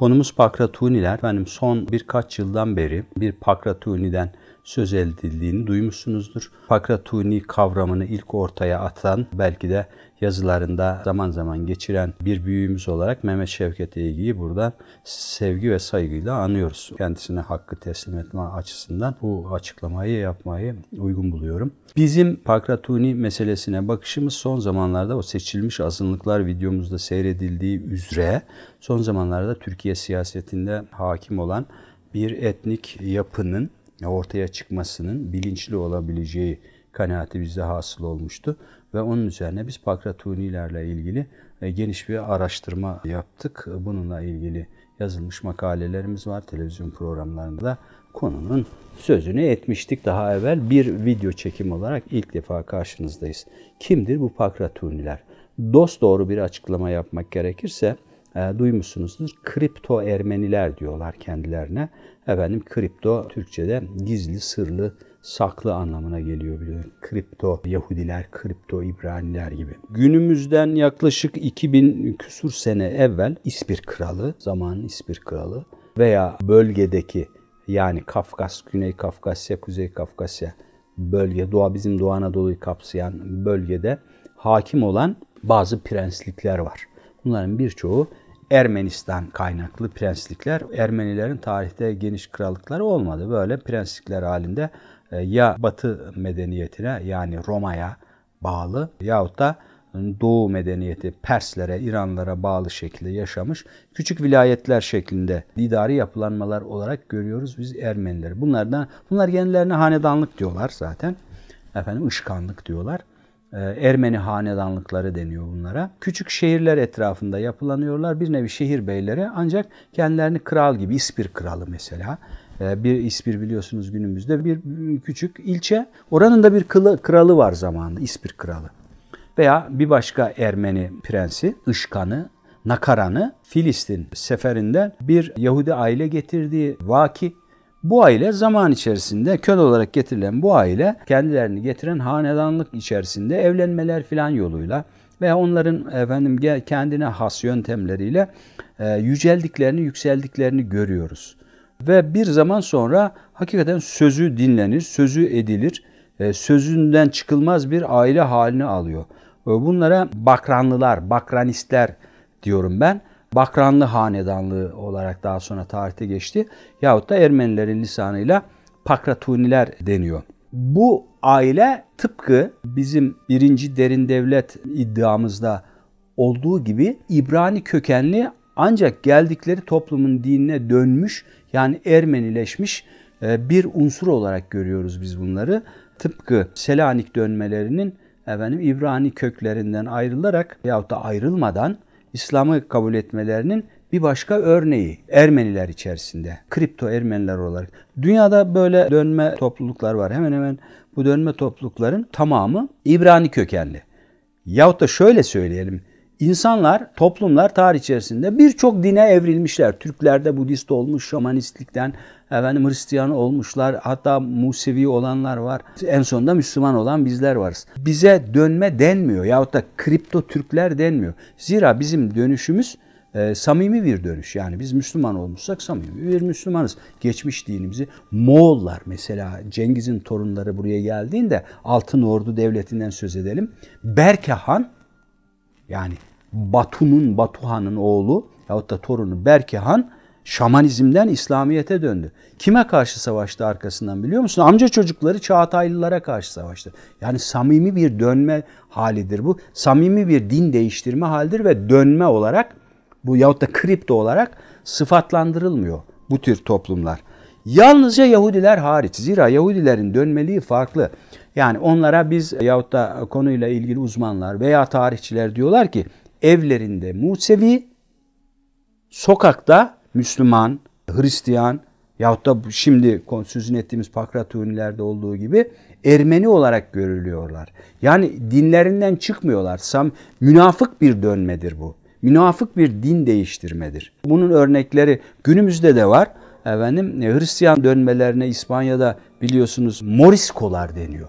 Konumuz Pakratuniler. Efendim son birkaç yıldan beri bir Pakratuni'den söz edildiğini duymuşsunuzdur. Pakratuni kavramını ilk ortaya atan belki de yazılarında zaman zaman geçiren bir büyüğümüz olarak Mehmet Şevket Eygi'yi burada sevgi ve saygıyla anıyoruz. Kendisine hakkı teslim etme açısından bu açıklamayı yapmayı uygun buluyorum. Bizim Pakratuni meselesine bakışımız son zamanlarda o seçilmiş azınlıklar videomuzda seyredildiği üzere son zamanlarda Türkiye siyasetinde hakim olan bir etnik yapının ortaya çıkmasının bilinçli olabileceği kanaati bizde hasıl olmuştu. Ve onun üzerine biz Pakratunilerle ilgili e, geniş bir araştırma yaptık. Bununla ilgili yazılmış makalelerimiz var. Televizyon programlarında da konunun sözünü etmiştik daha evvel. Bir video çekim olarak ilk defa karşınızdayız. Kimdir bu Pakratuniler? Dost doğru bir açıklama yapmak gerekirse e, duymuşsunuzdur. Kripto Ermeniler diyorlar kendilerine. Efendim kripto Türkçe'de gizli, sırlı, saklı anlamına geliyor biliyorum. Kripto Yahudiler, kripto İbraniler gibi. Günümüzden yaklaşık 2000 küsur sene evvel İspir Kralı, zamanın İspir Kralı veya bölgedeki yani Kafkas, Güney Kafkasya, Kuzey Kafkasya bölge, Doğu bizim Doğu Anadolu'yu kapsayan bölgede hakim olan bazı prenslikler var. Bunların birçoğu Ermenistan kaynaklı prenslikler. Ermenilerin tarihte geniş krallıkları olmadı. Böyle prenslikler halinde e, ya Batı medeniyetine yani Roma'ya bağlı yahut da Doğu medeniyeti Perslere, İranlara bağlı şekilde yaşamış küçük vilayetler şeklinde idari yapılanmalar olarak görüyoruz biz Ermenileri. Bunlardan bunlar kendilerine hanedanlık diyorlar zaten. Efendim ışkanlık diyorlar. Ee, Ermeni hanedanlıkları deniyor bunlara. Küçük şehirler etrafında yapılanıyorlar. Bir nevi şehir beyleri ancak kendilerini kral gibi İspir kralı mesela. Ee, bir İspir biliyorsunuz günümüzde bir küçük ilçe. Oranın da bir kralı var zamanında İspir kralı. Veya bir başka Ermeni prensi Işkan'ı Nakaran'ı Filistin seferinden bir Yahudi aile getirdiği vaki bu aile zaman içerisinde köle olarak getirilen bu aile kendilerini getiren hanedanlık içerisinde evlenmeler filan yoluyla veya onların efendim kendine has yöntemleriyle e, yüceldiklerini, yükseldiklerini görüyoruz. Ve bir zaman sonra hakikaten sözü dinlenir, sözü edilir, e, sözünden çıkılmaz bir aile halini alıyor. E, bunlara bakranlılar, bakranistler diyorum ben. Bakranlı Hanedanlığı olarak daha sonra tarihte geçti. Yahut da Ermenilerin lisanıyla Pakratuniler deniyor. Bu aile tıpkı bizim birinci derin devlet iddiamızda olduğu gibi İbrani kökenli ancak geldikleri toplumun dinine dönmüş yani Ermenileşmiş e, bir unsur olarak görüyoruz biz bunları. Tıpkı Selanik dönmelerinin efendim İbrani köklerinden ayrılarak yahut da ayrılmadan İslam'ı kabul etmelerinin bir başka örneği Ermeniler içerisinde. Kripto Ermeniler olarak. Dünyada böyle dönme topluluklar var. Hemen hemen bu dönme toplulukların tamamı İbrani kökenli. Yahut da şöyle söyleyelim. İnsanlar, toplumlar tarih içerisinde birçok dine evrilmişler. Türklerde Budist olmuş, şamanistlikten efendim Hristiyan olmuşlar. Hatta Musevi olanlar var. En sonunda Müslüman olan bizler varız. Bize dönme denmiyor yahut da kripto Türkler denmiyor. Zira bizim dönüşümüz e, samimi bir dönüş. Yani biz Müslüman olmuşsak samimi bir Müslümanız. Geçmiş dinimizi Moğollar mesela Cengiz'in torunları buraya geldiğinde Altın Ordu Devleti'nden söz edelim. Berke Han yani Batu'nun, Batuhan'ın oğlu yahut da torunu Berkehan şamanizmden İslamiyet'e döndü. Kime karşı savaştı arkasından biliyor musun? Amca çocukları Çağataylılara karşı savaştı. Yani samimi bir dönme halidir bu. Samimi bir din değiştirme halidir ve dönme olarak bu yahut da kripto olarak sıfatlandırılmıyor bu tür toplumlar. Yalnızca Yahudiler hariç. Zira Yahudilerin dönmeliği farklı. Yani onlara biz yahut da konuyla ilgili uzmanlar veya tarihçiler diyorlar ki evlerinde Musevi, sokakta Müslüman, Hristiyan yahut da şimdi sözünü ettiğimiz Pakratunilerde olduğu gibi Ermeni olarak görülüyorlar. Yani dinlerinden çıkmıyorlar. Sam, münafık bir dönmedir bu. Münafık bir din değiştirmedir. Bunun örnekleri günümüzde de var. Efendim e, Hristiyan dönmelerine İspanya'da biliyorsunuz moriskolar deniyor.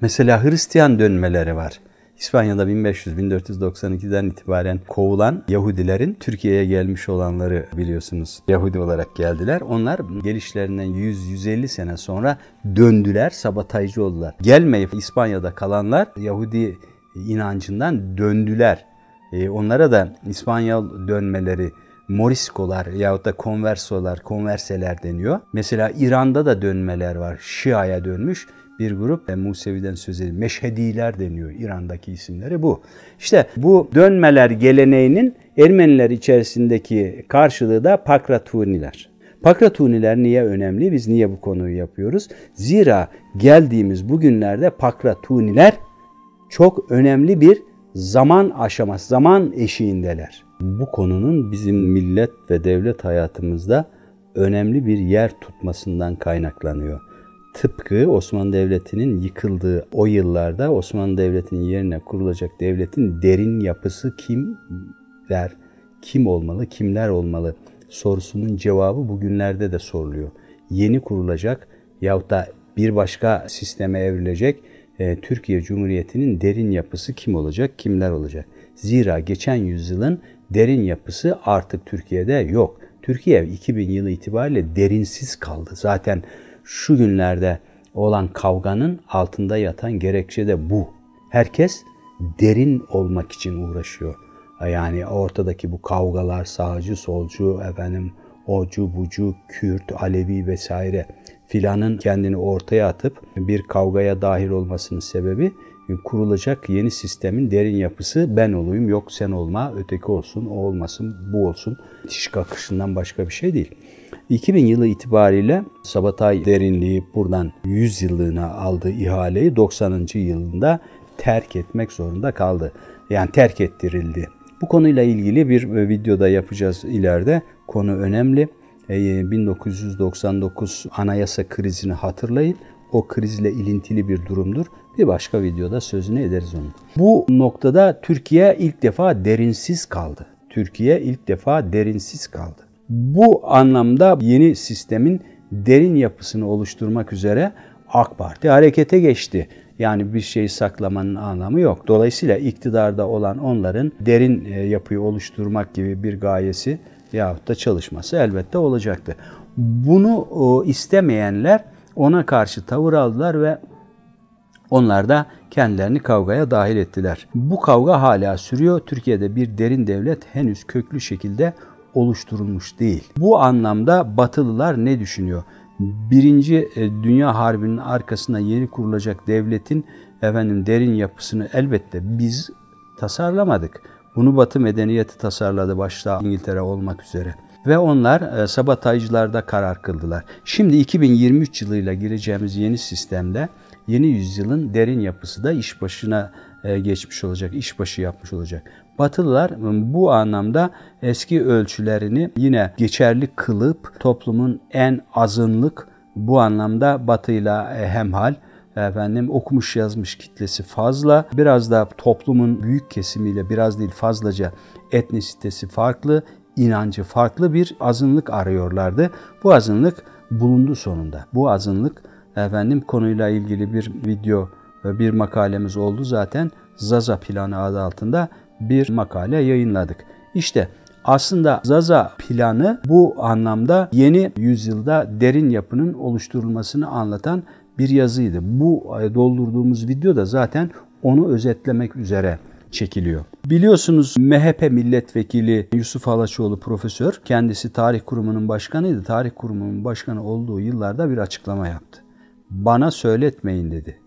Mesela Hristiyan dönmeleri var. İspanya'da 1500-1492'den itibaren kovulan Yahudilerin Türkiye'ye gelmiş olanları biliyorsunuz Yahudi olarak geldiler. Onlar gelişlerinden 100-150 sene sonra döndüler, Sabataycı oldular. Gelmeyip İspanya'da kalanlar Yahudi inancından döndüler. E, onlara da İspanyol dönmeleri Moriskolar yahut da konversolar, konverseler deniyor. Mesela İran'da da dönmeler var. Şia'ya dönmüş bir grup yani e, Musevi'den söz edilir. Meşhediler deniyor İran'daki isimleri bu. İşte bu dönmeler geleneğinin Ermeniler içerisindeki karşılığı da Pakratuniler. Pakratuniler niye önemli? Biz niye bu konuyu yapıyoruz? Zira geldiğimiz bugünlerde Pakratuniler çok önemli bir zaman aşaması, zaman eşiğindeler. Bu konunun bizim millet ve devlet hayatımızda önemli bir yer tutmasından kaynaklanıyor tıpkı Osmanlı Devleti'nin yıkıldığı o yıllarda Osmanlı Devleti'nin yerine kurulacak devletin derin yapısı kimler, kim olmalı, kimler olmalı sorusunun cevabı bugünlerde de soruluyor. Yeni kurulacak yahut da bir başka sisteme evrilecek e, Türkiye Cumhuriyeti'nin derin yapısı kim olacak, kimler olacak? Zira geçen yüzyılın derin yapısı artık Türkiye'de yok. Türkiye 2000 yılı itibariyle derinsiz kaldı. Zaten şu günlerde olan kavganın altında yatan gerekçe de bu. Herkes derin olmak için uğraşıyor. Yani ortadaki bu kavgalar sağcı, solcu, efendim ocu, bucu, Kürt, Alevi vesaire filanın kendini ortaya atıp bir kavgaya dahil olmasının sebebi kurulacak yeni sistemin derin yapısı ben olayım yok sen olma öteki olsun o olmasın bu olsun itiş kakışından başka bir şey değil. 2000 yılı itibariyle Sabatay derinliği buradan 100 yıllığına aldığı ihaleyi 90. yılında terk etmek zorunda kaldı. Yani terk ettirildi. Bu konuyla ilgili bir e, videoda yapacağız ileride. Konu önemli. 1999 e, e, anayasa krizini hatırlayın. O krizle ilintili bir durumdur. Bir başka videoda sözünü ederiz onu. Bu noktada Türkiye ilk defa derinsiz kaldı. Türkiye ilk defa derinsiz kaldı. Bu anlamda yeni sistemin derin yapısını oluşturmak üzere AK Parti harekete geçti. Yani bir şey saklamanın anlamı yok. Dolayısıyla iktidarda olan onların derin e, yapıyı oluşturmak gibi bir gayesi yahut da çalışması elbette olacaktı. Bunu istemeyenler ona karşı tavır aldılar ve onlar da kendilerini kavgaya dahil ettiler. Bu kavga hala sürüyor. Türkiye'de bir derin devlet henüz köklü şekilde oluşturulmuş değil. Bu anlamda Batılılar ne düşünüyor? Birinci e, Dünya Harbi'nin arkasına yeni kurulacak devletin efendim derin yapısını elbette biz tasarlamadık. Bunu Batı medeniyeti tasarladı başta İngiltere olmak üzere. Ve onlar e, sabotajcılarda karar kıldılar. Şimdi 2023 yılıyla gireceğimiz yeni sistemde yeni yüzyılın derin yapısı da iş başına e, geçmiş olacak, iş başı yapmış olacak. Batılılar ıı, bu anlamda eski ölçülerini yine geçerli kılıp toplumun en azınlık bu anlamda batıyla e, hemhal efendim okumuş yazmış kitlesi fazla. Biraz da toplumun büyük kesimiyle biraz değil fazlaca etnisitesi farklı, inancı farklı bir azınlık arıyorlardı. Bu azınlık bulundu sonunda. Bu azınlık efendim konuyla ilgili bir video ve bir makalemiz oldu zaten. Zaza planı adı altında bir makale yayınladık. İşte aslında Zaza planı bu anlamda yeni yüzyılda derin yapının oluşturulmasını anlatan bir yazıydı. Bu e, doldurduğumuz video da zaten onu özetlemek üzere çekiliyor. Biliyorsunuz MHP milletvekili Yusuf Alaçoğlu profesör kendisi tarih kurumunun başkanıydı. Tarih kurumunun başkanı olduğu yıllarda bir açıklama yaptı. Bana söyletmeyin dedi.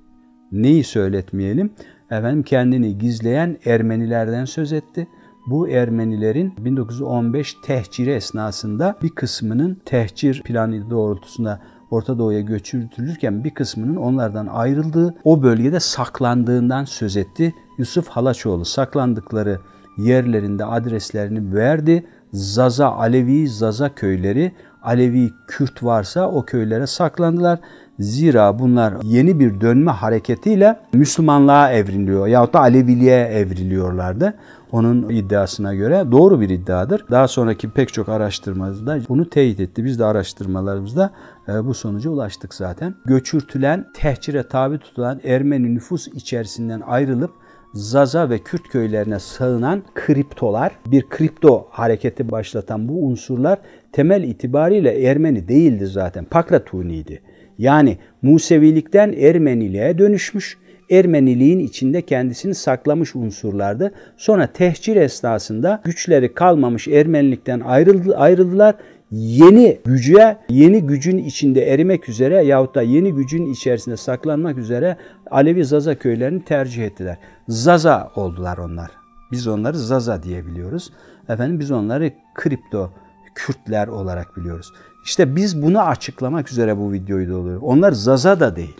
Neyi söyletmeyelim? efendim kendini gizleyen Ermenilerden söz etti. Bu Ermenilerin 1915 tehciri esnasında bir kısmının tehcir planı doğrultusunda Orta Doğu'ya göçürtülürken bir kısmının onlardan ayrıldığı, o bölgede saklandığından söz etti. Yusuf Halaçoğlu saklandıkları yerlerinde adreslerini verdi. Zaza, Alevi, Zaza köyleri, Alevi Kürt varsa o köylere saklandılar. Zira bunlar yeni bir dönme hareketiyle Müslümanlığa evriliyor yahut da Aleviliğe evriliyorlardı. Onun iddiasına göre doğru bir iddiadır. Daha sonraki pek çok araştırmada bunu teyit etti. Biz de araştırmalarımızda e, bu sonuca ulaştık zaten. Göçürtülen, tehcire tabi tutulan Ermeni nüfus içerisinden ayrılıp Zaza ve Kürt köylerine sığınan kriptolar, bir kripto hareketi başlatan bu unsurlar temel itibariyle Ermeni değildi zaten. Pakratuni'ydi yani Musevilikten Ermeniliğe dönüşmüş, Ermeniliğin içinde kendisini saklamış unsurlardı. Sonra tehcir esnasında güçleri kalmamış Ermenilikten ayrıldı, ayrıldılar. Yeni güce, yeni gücün içinde erimek üzere yahut da yeni gücün içerisinde saklanmak üzere Alevi Zaza köylerini tercih ettiler. Zaza oldular onlar. Biz onları Zaza diyebiliyoruz. Efendim biz onları kripto Kürtler olarak biliyoruz. İşte biz bunu açıklamak üzere bu videoyu doluyor. Onlar Zaza da değil.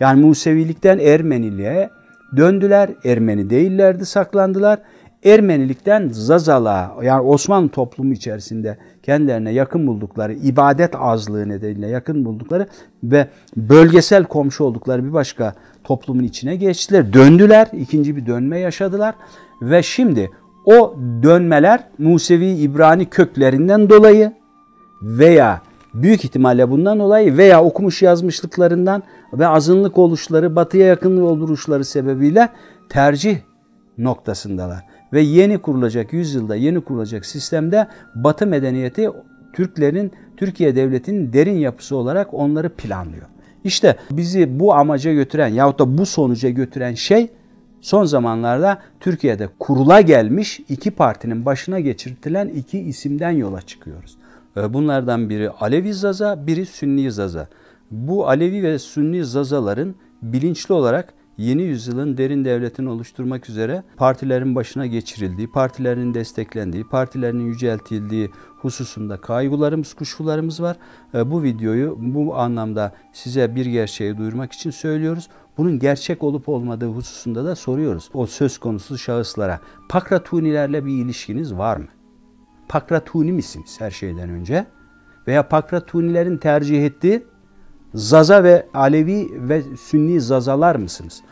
Yani Musevilikten Ermeniliğe döndüler. Ermeni değillerdi saklandılar. Ermenilikten Zazala yani Osmanlı toplumu içerisinde kendilerine yakın buldukları ibadet azlığı nedeniyle yakın buldukları ve bölgesel komşu oldukları bir başka toplumun içine geçtiler. Döndüler, ikinci bir dönme yaşadılar ve şimdi o dönmeler Musevi İbrani köklerinden dolayı veya büyük ihtimalle bundan dolayı veya okumuş yazmışlıklarından ve azınlık oluşları, batıya yakın oluşları sebebiyle tercih noktasındalar. Ve yeni kurulacak yüzyılda yeni kurulacak sistemde batı medeniyeti Türklerin, Türkiye devletinin derin yapısı olarak onları planlıyor. İşte bizi bu amaca götüren yahut da bu sonuca götüren şey son zamanlarda Türkiye'de kurula gelmiş iki partinin başına geçirtilen iki isimden yola çıkıyoruz. Ee, bunlardan biri Alevi Zaza, biri Sünni Zaza. Bu Alevi ve Sünni Zazaların bilinçli olarak yeni yüzyılın derin devletini oluşturmak üzere partilerin başına geçirildiği, partilerin desteklendiği, partilerin yüceltildiği hususunda kaygılarımız, kuşkularımız var. Ee, bu videoyu bu anlamda size bir gerçeği duyurmak için söylüyoruz. Bunun gerçek olup olmadığı hususunda da soruyoruz. O söz konusu şahıslara. Pakratunilerle bir ilişkiniz var mı? Pakratuni misiniz her şeyden önce? Veya Pakratunilerin tercih ettiği Zaza ve Alevi ve Sünni Zazalar mısınız?